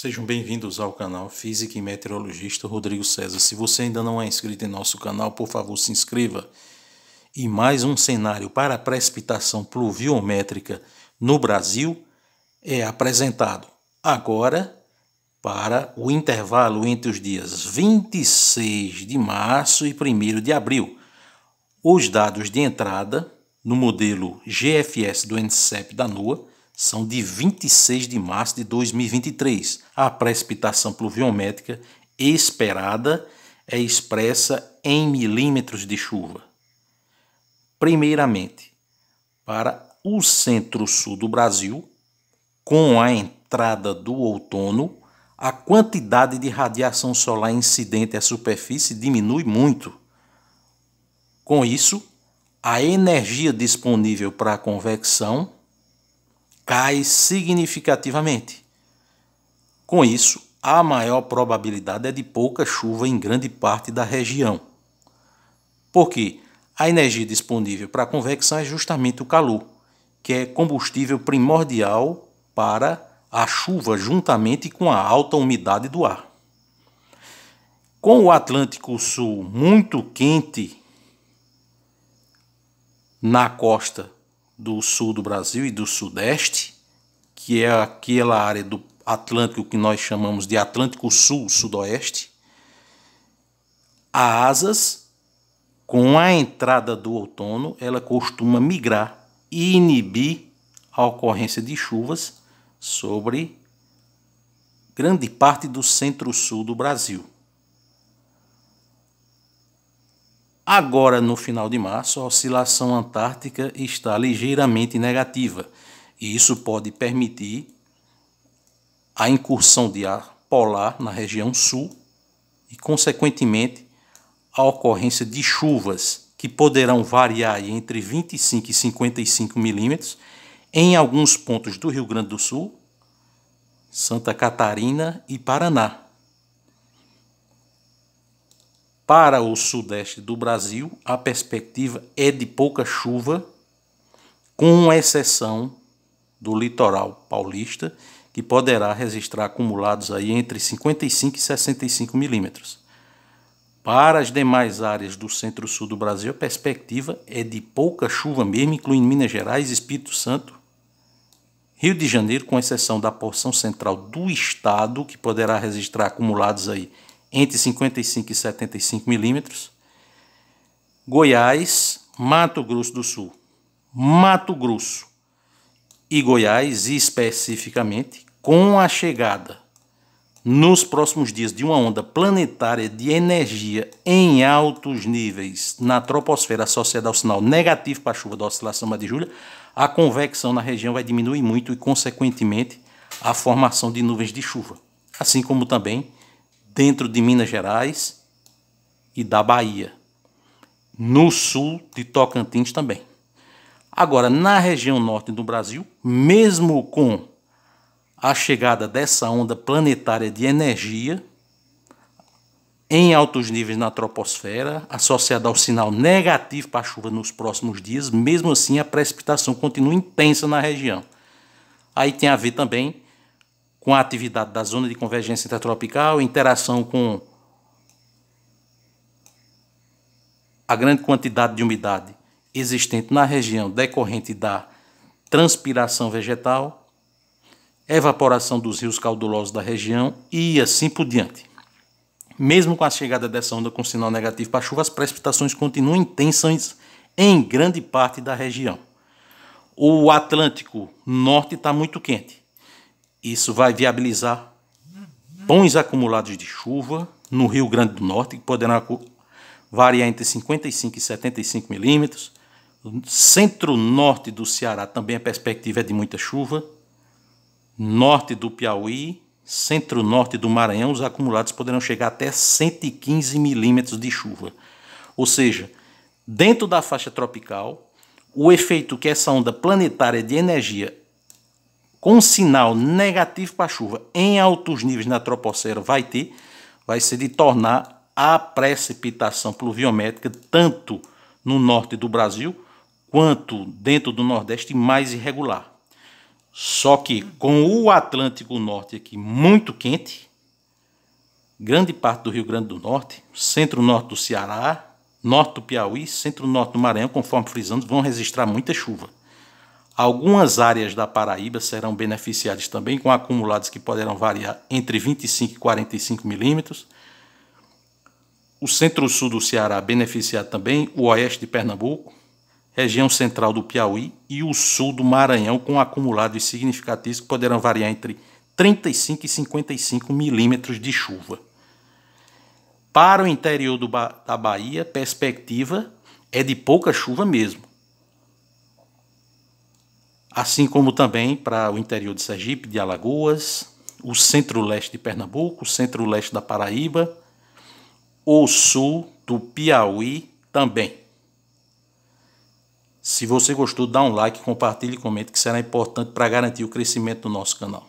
Sejam bem-vindos ao canal Física e Meteorologista Rodrigo César. Se você ainda não é inscrito em nosso canal, por favor, se inscreva. E mais um cenário para a precipitação pluviométrica no Brasil é apresentado agora para o intervalo entre os dias 26 de março e 1 de abril. Os dados de entrada no modelo GFS do NCEP da NOAA são de 26 de março de 2023. A precipitação pluviométrica esperada é expressa em milímetros de chuva. Primeiramente, para o centro-sul do Brasil, com a entrada do outono, a quantidade de radiação solar incidente à superfície diminui muito. Com isso, a energia disponível para a convecção cai significativamente. Com isso, a maior probabilidade é de pouca chuva em grande parte da região. Porque a energia disponível para a convecção é justamente o calor, que é combustível primordial para a chuva juntamente com a alta umidade do ar. Com o Atlântico Sul muito quente na costa do sul do Brasil e do sudeste, que é aquela área do Atlântico que nós chamamos de Atlântico Sul, Sudoeste, asas, com a entrada do outono, ela costuma migrar e inibir a ocorrência de chuvas sobre grande parte do centro-sul do Brasil. Agora, no final de março, a oscilação antártica está ligeiramente negativa, e isso pode permitir a incursão de ar polar na região sul e, consequentemente, a ocorrência de chuvas que poderão variar entre 25 e 55 milímetros em alguns pontos do Rio Grande do Sul, Santa Catarina e Paraná. Para o sudeste do Brasil, a perspectiva é de pouca chuva, com exceção do litoral paulista, que poderá registrar acumulados aí entre 55 e 65 milímetros. Para as demais áreas do centro-sul do Brasil, a perspectiva é de pouca chuva mesmo, incluindo Minas Gerais, Espírito Santo, Rio de Janeiro, com exceção da porção central do estado, que poderá registrar acumulados aí entre 55 e 75 milímetros. Goiás, Mato Grosso do Sul, Mato Grosso e Goiás, especificamente, com a chegada nos próximos dias de uma onda planetária de energia em altos níveis na troposfera associada ao sinal negativo para a chuva da oscilação de Júlia, a convecção na região vai diminuir muito e, consequentemente, a formação de nuvens de chuva, assim como também dentro de Minas Gerais e da Bahia. No sul de Tocantins também. Agora, na região norte do Brasil, mesmo com a chegada dessa onda planetária de energia em altos níveis na troposfera, associada ao sinal negativo para a chuva nos próximos dias, mesmo assim a precipitação continua intensa na região. Aí tem a ver também com a atividade da zona de convergência intertropical, interação com a grande quantidade de umidade existente na região decorrente da transpiração vegetal, evaporação dos rios caldulosos da região e assim por diante. Mesmo com a chegada dessa onda com sinal negativo para chuva, as precipitações continuam intensas em grande parte da região. O Atlântico Norte está muito quente isso vai viabilizar bons acumulados de chuva no Rio Grande do Norte, que poderão variar entre 55 e 75 milímetros. Centro-norte do Ceará também a perspectiva é de muita chuva. Norte do Piauí, centro-norte do Maranhão, os acumulados poderão chegar até 115 milímetros de chuva. Ou seja, dentro da faixa tropical, o efeito que essa onda planetária de energia com sinal negativo para chuva em altos níveis na troposfera vai ter, vai ser de tornar a precipitação pluviométrica tanto no norte do Brasil quanto dentro do Nordeste mais irregular. Só que com o Atlântico Norte aqui muito quente, grande parte do Rio Grande do Norte, centro-norte do Ceará, norte do Piauí, centro-norte do Maranhão, conforme frisamos, vão registrar muita chuva. Algumas áreas da Paraíba serão beneficiadas também com acumulados que poderão variar entre 25 e 45 milímetros. O centro-sul do Ceará beneficiado também, o oeste de Pernambuco, região central do Piauí e o sul do Maranhão com acumulados significativos que poderão variar entre 35 e 55 milímetros de chuva. Para o interior ba da Bahia, perspectiva é de pouca chuva mesmo, assim como também para o interior de Sergipe, de Alagoas, o centro-leste de Pernambuco, o centro-leste da Paraíba, o sul do Piauí também. Se você gostou, dá um like, compartilhe e comente que será importante para garantir o crescimento do nosso canal.